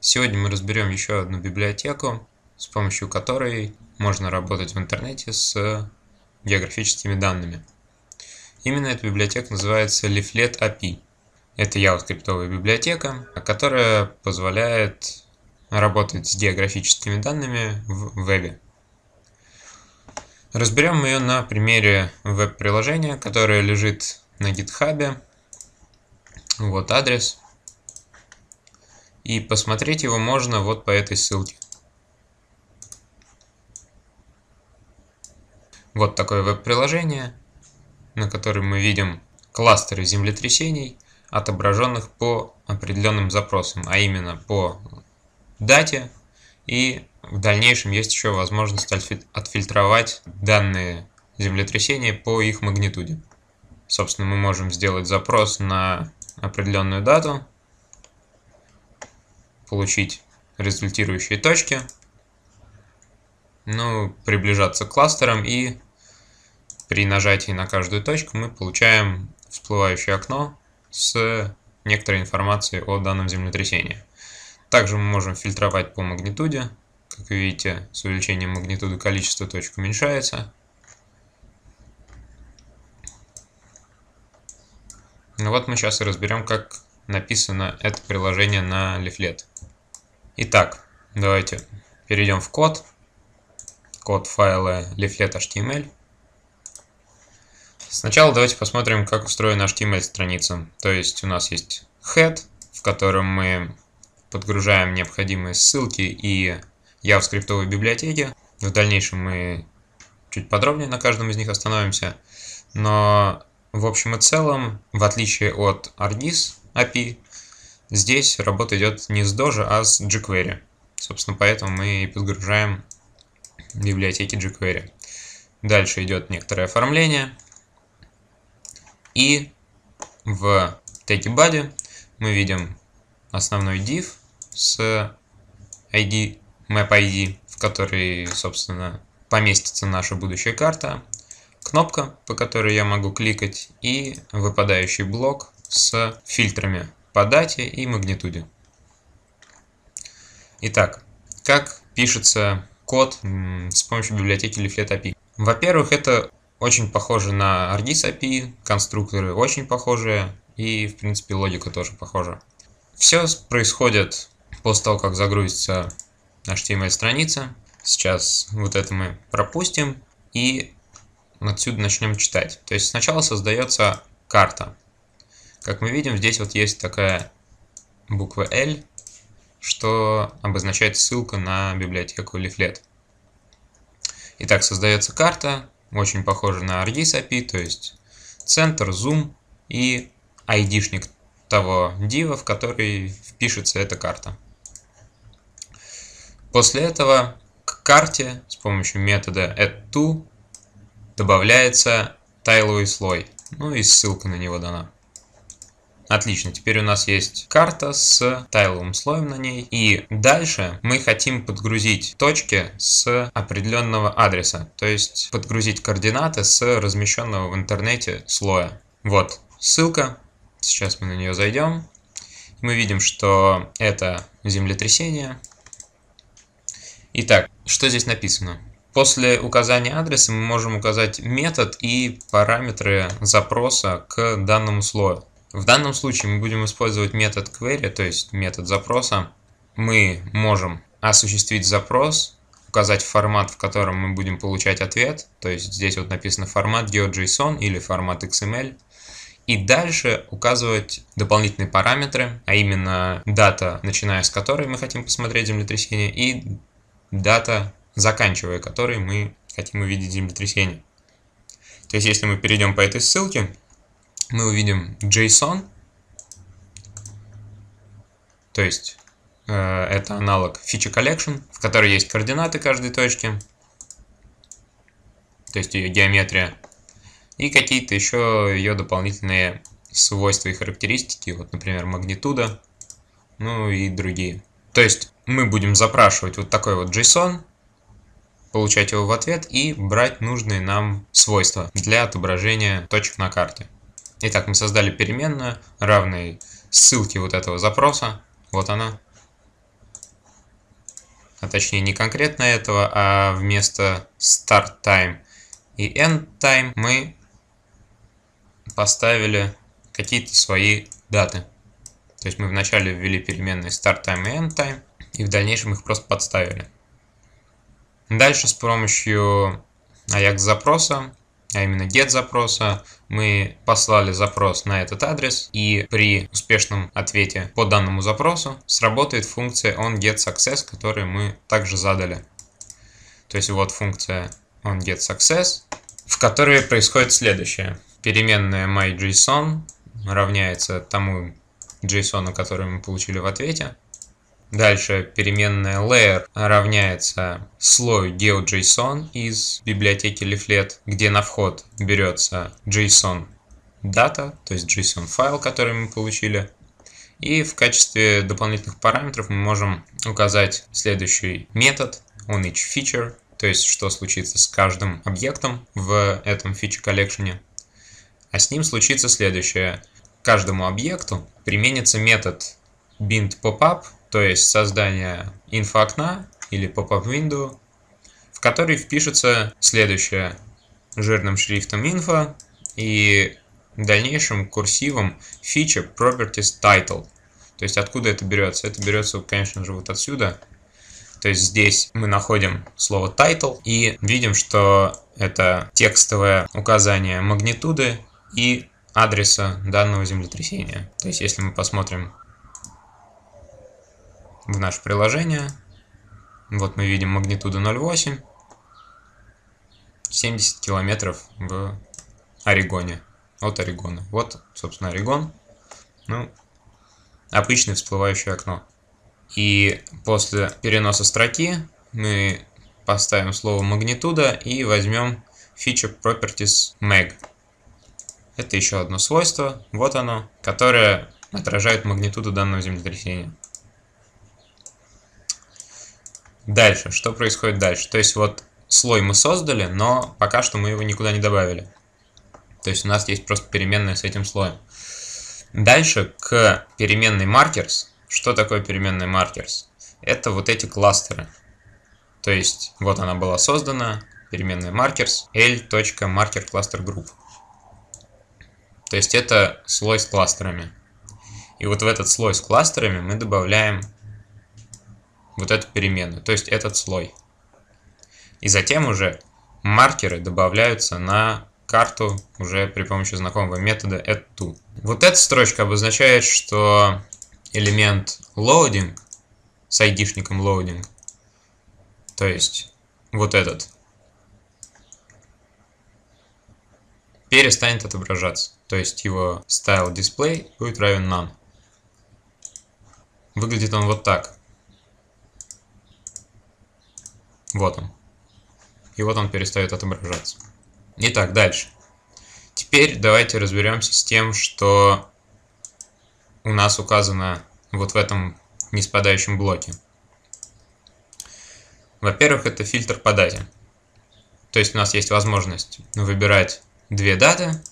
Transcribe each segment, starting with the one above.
Сегодня мы разберем еще одну библиотеку, с помощью которой можно работать в интернете с географическими данными. Именно эта библиотека называется Leaflet API. Это JavaScript библиотека, которая позволяет работать с географическими данными в вебе. Разберем ее на примере веб-приложения, которое лежит на GitHub. Вот адрес. И посмотреть его можно вот по этой ссылке. Вот такое веб-приложение, на котором мы видим кластеры землетрясений, отображенных по определенным запросам, а именно по дате. И в дальнейшем есть еще возможность отфильтровать данные землетрясения по их магнитуде. Собственно, мы можем сделать запрос на определенную дату, получить результирующие точки, ну, приближаться к кластерам и при нажатии на каждую точку мы получаем всплывающее окно с некоторой информацией о данном землетрясении. Также мы можем фильтровать по магнитуде. Как видите, с увеличением магнитуды количество точек уменьшается. Ну вот мы сейчас и разберем, как написано это приложение на лифлет. Итак, давайте перейдем в код. Код файла leaflet.html. Сначала давайте посмотрим, как устроена HTML-страница. То есть у нас есть head, в котором мы подгружаем необходимые ссылки и javascript библиотеки. В дальнейшем мы чуть подробнее на каждом из них остановимся. Но в общем и целом, в отличие от ArcGIS, API. Здесь работа идет не с Dojo, а с jQuery. Собственно, поэтому мы и подгружаем библиотеки jQuery. Дальше идет некоторое оформление. И в теге body мы видим основной div с ID, map ID, в который, собственно, поместится наша будущая карта, кнопка, по которой я могу кликать, и выпадающий блок, с фильтрами по дате и магнитуде. Итак, как пишется код с помощью библиотеки Leaflet API? Во-первых, это очень похоже на ArcGIS API, конструкторы очень похожие, и, в принципе, логика тоже похожа. Все происходит после того, как загрузится HTML-страница. Сейчас вот это мы пропустим и отсюда начнем читать. То есть сначала создается карта. Как мы видим, здесь вот есть такая буква L, что обозначает ссылка на библиотеку Leaflet. Итак, создается карта, очень похожа на ArcGIS API, то есть центр, зум и ID-шник того дива, в который впишется эта карта. После этого к карте с помощью метода addTo добавляется тайловый слой, ну и ссылка на него дана. Отлично, теперь у нас есть карта с тайловым слоем на ней. И дальше мы хотим подгрузить точки с определенного адреса, то есть подгрузить координаты с размещенного в интернете слоя. Вот ссылка, сейчас мы на нее зайдем. Мы видим, что это землетрясение. Итак, что здесь написано? После указания адреса мы можем указать метод и параметры запроса к данному слою. В данном случае мы будем использовать метод query, то есть метод запроса. Мы можем осуществить запрос, указать формат, в котором мы будем получать ответ. То есть здесь вот написано формат GeoJSON или формат XML. И дальше указывать дополнительные параметры, а именно дата, начиная с которой мы хотим посмотреть землетрясение, и дата, заканчивая которой мы хотим увидеть землетрясение. То есть если мы перейдем по этой ссылке, мы увидим JSON, то есть э, это аналог фичи collection, в которой есть координаты каждой точки, то есть ее геометрия, и какие-то еще ее дополнительные свойства и характеристики, вот, например, магнитуда, ну и другие. То есть мы будем запрашивать вот такой вот JSON, получать его в ответ и брать нужные нам свойства для отображения точек на карте. Итак, мы создали переменную, равной ссылке вот этого запроса. Вот она. А точнее, не конкретно этого, а вместо start time и end time мы поставили какие-то свои даты. То есть мы вначале ввели переменные start time и end time, и в дальнейшем их просто подставили. Дальше с помощью Ajax запроса а именно get запроса, мы послали запрос на этот адрес, и при успешном ответе по данному запросу сработает функция onGetSuccess, которую мы также задали. То есть вот функция onGetSuccess, в которой происходит следующее. Переменная myJSON равняется тому JSON, который мы получили в ответе. Дальше переменная layer равняется слою geo.json из библиотеки leaflet, где на вход берется JSON data, то есть JSON файл, который мы получили. И в качестве дополнительных параметров мы можем указать следующий метод on each feature, то есть что случится с каждым объектом в этом feature collection. А с ним случится следующее. К каждому объекту применится метод bind popup, то есть создание инфоокна или pop-up window, в который впишется следующее жирным шрифтом info и дальнейшим курсивом feature properties title. То есть откуда это берется? Это берется, конечно же, вот отсюда. То есть здесь мы находим слово title и видим, что это текстовое указание магнитуды и адреса данного землетрясения. То есть если мы посмотрим в наше приложение. Вот мы видим магнитуду 0,8. 70 километров в Орегоне. От Орегона. Вот, собственно, Орегон. Ну, обычное всплывающее окно. И после переноса строки мы поставим слово магнитуда и возьмем feature properties mag. Это еще одно свойство, вот оно, которое отражает магнитуду данного землетрясения. Дальше, что происходит дальше? То есть вот слой мы создали, но пока что мы его никуда не добавили. То есть у нас есть просто переменная с этим слоем. Дальше к переменной markers. Что такое переменная markers? Это вот эти кластеры. То есть вот она была создана, переменная markers, l.markerClusterGroup. То есть это слой с кластерами. И вот в этот слой с кластерами мы добавляем вот эту переменную, то есть этот слой. И затем уже маркеры добавляются на карту уже при помощи знакомого метода addTo. Вот эта строчка обозначает, что элемент loading с айдишником loading, то есть вот этот, перестанет отображаться. То есть его style display будет равен none. Выглядит он вот так. Вот он. И вот он перестает отображаться. Итак, дальше. Теперь давайте разберемся с тем, что у нас указано вот в этом неспадающем блоке. Во-первых, это фильтр по дате. То есть у нас есть возможность выбирать две даты,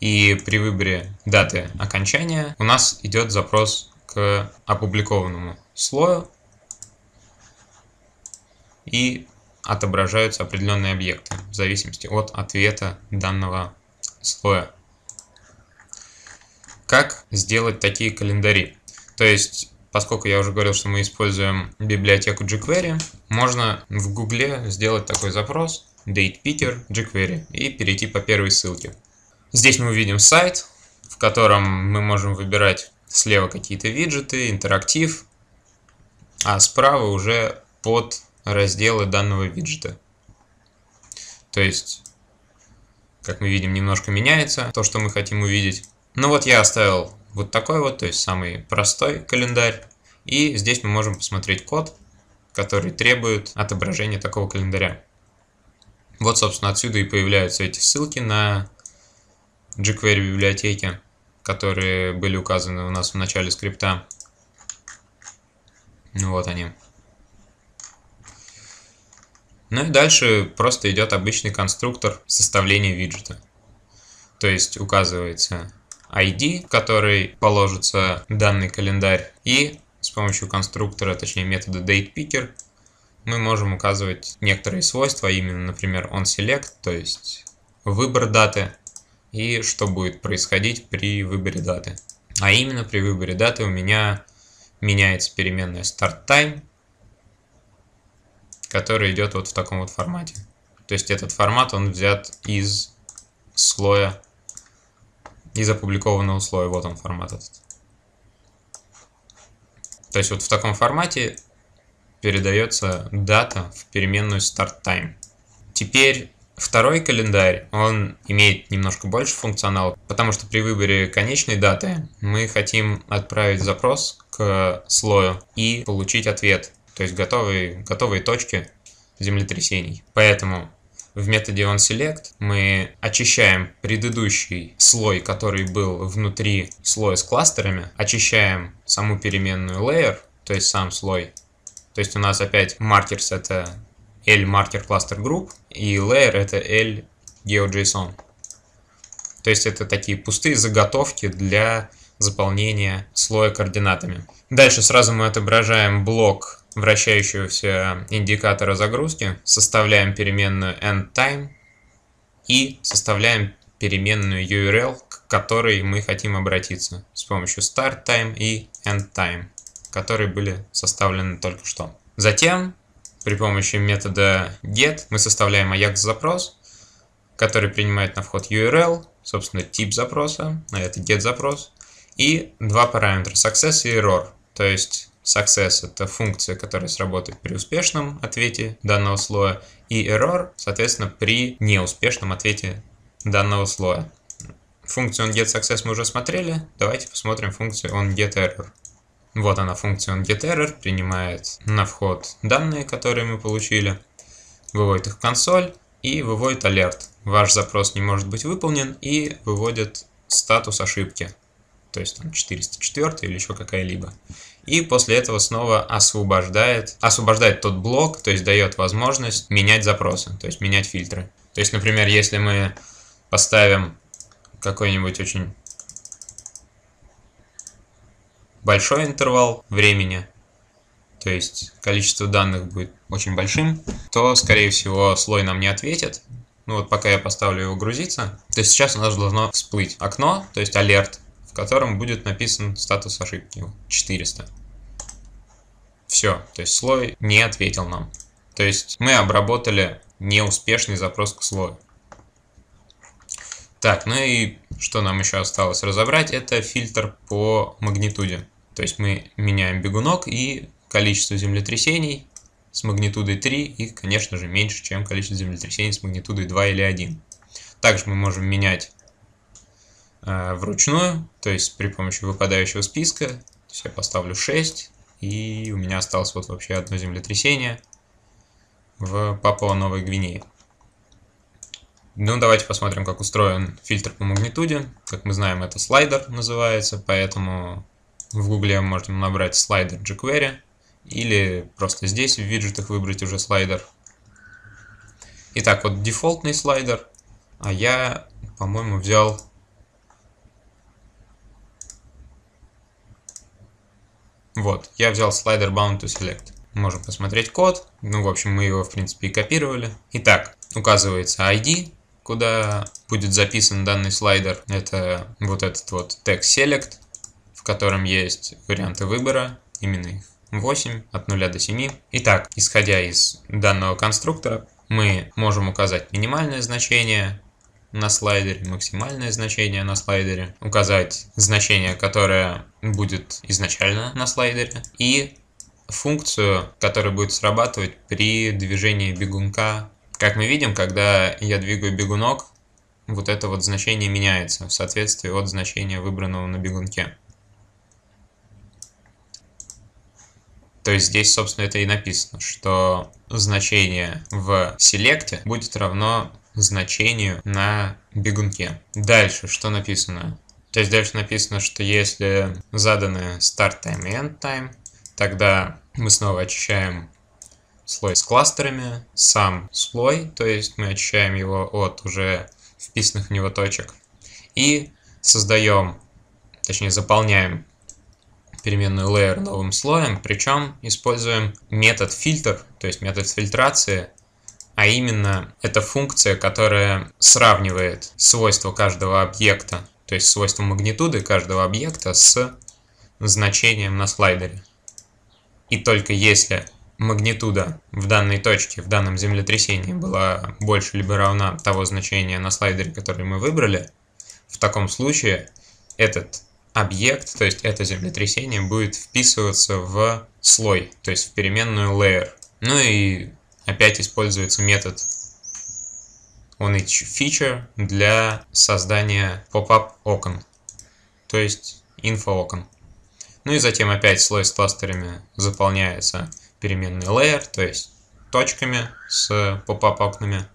и при выборе даты окончания у нас идет запрос к опубликованному слою, и отображаются определенные объекты в зависимости от ответа данного слоя. Как сделать такие календари? То есть, поскольку я уже говорил, что мы используем библиотеку jQuery, можно в Гугле сделать такой запрос date picker jQuery и перейти по первой ссылке. Здесь мы увидим сайт, в котором мы можем выбирать слева какие-то виджеты, интерактив, а справа уже под разделы данного виджета. То есть, как мы видим, немножко меняется то, что мы хотим увидеть. Ну вот я оставил вот такой вот, то есть самый простой календарь. И здесь мы можем посмотреть код, который требует отображения такого календаря. Вот, собственно, отсюда и появляются эти ссылки на jQuery библиотеки, которые были указаны у нас в начале скрипта. Ну вот они. Ну и дальше просто идет обычный конструктор составления виджета. То есть указывается ID, в который положится данный календарь, и с помощью конструктора, точнее метода datePicker, мы можем указывать некоторые свойства, именно, например, onSelect, то есть выбор даты, и что будет происходить при выборе даты. А именно при выборе даты у меня меняется переменная startTime, который идет вот в таком вот формате. То есть этот формат, он взят из слоя, из опубликованного слоя. Вот он формат этот. То есть вот в таком формате передается дата в переменную start time. Теперь второй календарь, он имеет немножко больше функционала, потому что при выборе конечной даты мы хотим отправить запрос к слою и получить ответ то есть готовые, готовые точки землетрясений. Поэтому в методе onSelect мы очищаем предыдущий слой, который был внутри слоя с кластерами, очищаем саму переменную layer, то есть сам слой. То есть у нас опять markers это L marker cluster group и layer это L geojson. То есть это такие пустые заготовки для заполнения слоя координатами. Дальше сразу мы отображаем блок вращающегося индикатора загрузки, составляем переменную endTime и составляем переменную URL, к которой мы хотим обратиться с помощью startTime и endTime, которые были составлены только что. Затем при помощи метода get мы составляем Ajax запрос, который принимает на вход URL, собственно, тип запроса, а это get запрос, и два параметра success и error, то есть Success – это функция, которая сработает при успешном ответе данного слоя, и error, соответственно, при неуспешном ответе данного слоя. Функцию onGetSuccess мы уже смотрели, давайте посмотрим функцию onGetError. Вот она, функция onGetError, принимает на вход данные, которые мы получили, выводит их в консоль и выводит alert Ваш запрос не может быть выполнен и выводит статус ошибки, то есть там 404 или еще какая-либо и после этого снова освобождает, освобождает тот блок, то есть дает возможность менять запросы, то есть менять фильтры. То есть, например, если мы поставим какой-нибудь очень большой интервал времени, то есть количество данных будет очень большим, то, скорее всего, слой нам не ответит. Ну вот пока я поставлю его грузиться, то сейчас у нас должно всплыть окно, то есть алерт, котором будет написан статус ошибки 400. Все, то есть слой не ответил нам. То есть мы обработали неуспешный запрос к слою. Так, ну и что нам еще осталось разобрать, это фильтр по магнитуде. То есть мы меняем бегунок и количество землетрясений с магнитудой 3, их, конечно же, меньше, чем количество землетрясений с магнитудой 2 или 1. Также мы можем менять Э, вручную, то есть при помощи выпадающего списка. То есть я поставлю 6, и у меня осталось вот вообще одно землетрясение в Папуа-Новой Гвинее. Ну, давайте посмотрим, как устроен фильтр по магнитуде. Как мы знаем, это слайдер называется, поэтому в гугле можно набрать слайдер jQuery, или просто здесь в виджетах выбрать уже слайдер. Итак, вот дефолтный слайдер, а я, по-моему, взял вот, я взял слайдер Bound to Select. Можем посмотреть код. Ну, в общем, мы его, в принципе, и копировали. Итак, указывается ID, куда будет записан данный слайдер. Это вот этот вот тег Select, в котором есть варианты выбора, именно их 8, от 0 до 7. Итак, исходя из данного конструктора, мы можем указать минимальное значение на слайдере, максимальное значение на слайдере, указать значение, которое будет изначально на слайдере, и функцию, которая будет срабатывать при движении бегунка. Как мы видим, когда я двигаю бегунок, вот это вот значение меняется в соответствии от значения, выбранного на бегунке. То есть здесь, собственно, это и написано, что значение в селекте будет равно значению на бегунке. Дальше, что написано? То есть дальше написано, что если заданы start time и end time, тогда мы снова очищаем слой с кластерами, сам слой, то есть мы очищаем его от уже вписанных в него точек. И создаем, точнее заполняем переменную layer новым слоем, причем используем метод фильтр, то есть метод фильтрации, а именно это функция, которая сравнивает свойства каждого объекта то есть свойство магнитуды каждого объекта с значением на слайдере. И только если магнитуда в данной точке, в данном землетрясении была больше либо равна того значения на слайдере, который мы выбрали, в таком случае этот объект, то есть это землетрясение, будет вписываться в слой, то есть в переменную layer. Ну и опять используется метод он onEach фича для создания pop-up окон, то есть инфо окон. Ну и затем опять слой с кластерами заполняется переменный layer, то есть точками с pop-up окнами.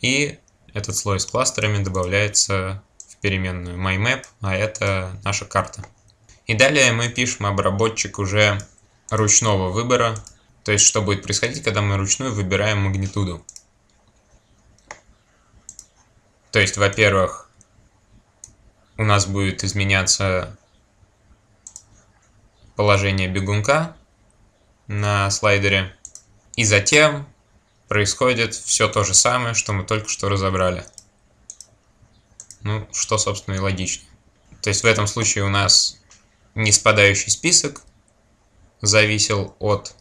И этот слой с кластерами добавляется в переменную MyMap, а это наша карта. И далее мы пишем обработчик уже ручного выбора, то есть что будет происходить, когда мы ручную выбираем магнитуду. То есть, во-первых, у нас будет изменяться положение бегунка на слайдере. И затем происходит все то же самое, что мы только что разобрали. Ну, что, собственно, и логично. То есть в этом случае у нас неспадающий список зависел от...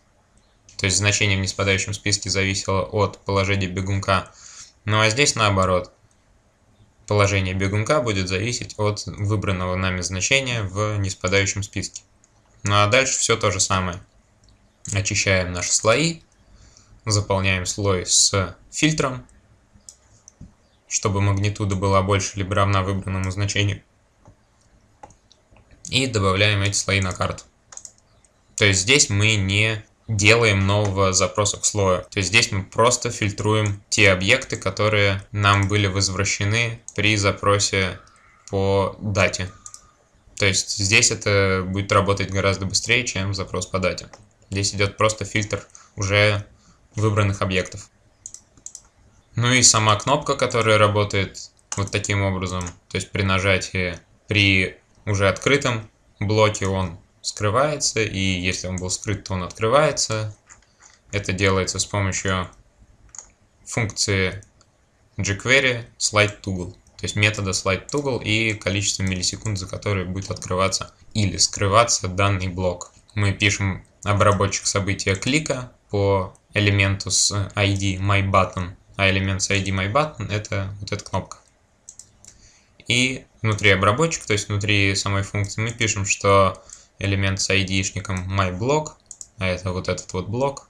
То есть значение в неспадающем списке зависело от положения бегунка. Ну а здесь наоборот. Положение бегунка будет зависеть от выбранного нами значения в неспадающем списке. Ну а дальше все то же самое. Очищаем наши слои, заполняем слой с фильтром, чтобы магнитуда была больше либо равна выбранному значению. И добавляем эти слои на карту. То есть здесь мы не делаем нового запроса к слою. То есть здесь мы просто фильтруем те объекты, которые нам были возвращены при запросе по дате. То есть здесь это будет работать гораздо быстрее, чем запрос по дате. Здесь идет просто фильтр уже выбранных объектов. Ну и сама кнопка, которая работает вот таким образом. То есть при нажатии при уже открытом блоке он скрывается, и если он был скрыт, то он открывается. Это делается с помощью функции jQuery slideToggle то есть метода slideToggle и количество миллисекунд, за которые будет открываться или скрываться данный блок. Мы пишем обработчик события клика по элементу с ID myButton, а элемент с ID myButton это вот эта кнопка. И внутри обработчика, то есть внутри самой функции, мы пишем, что элемент с ID-шником myBlock, а это вот этот вот блок.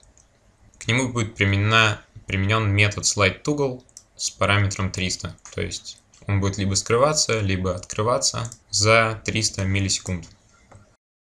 К нему будет применена, применен метод slideToggle с параметром 300, то есть он будет либо скрываться, либо открываться за 300 миллисекунд.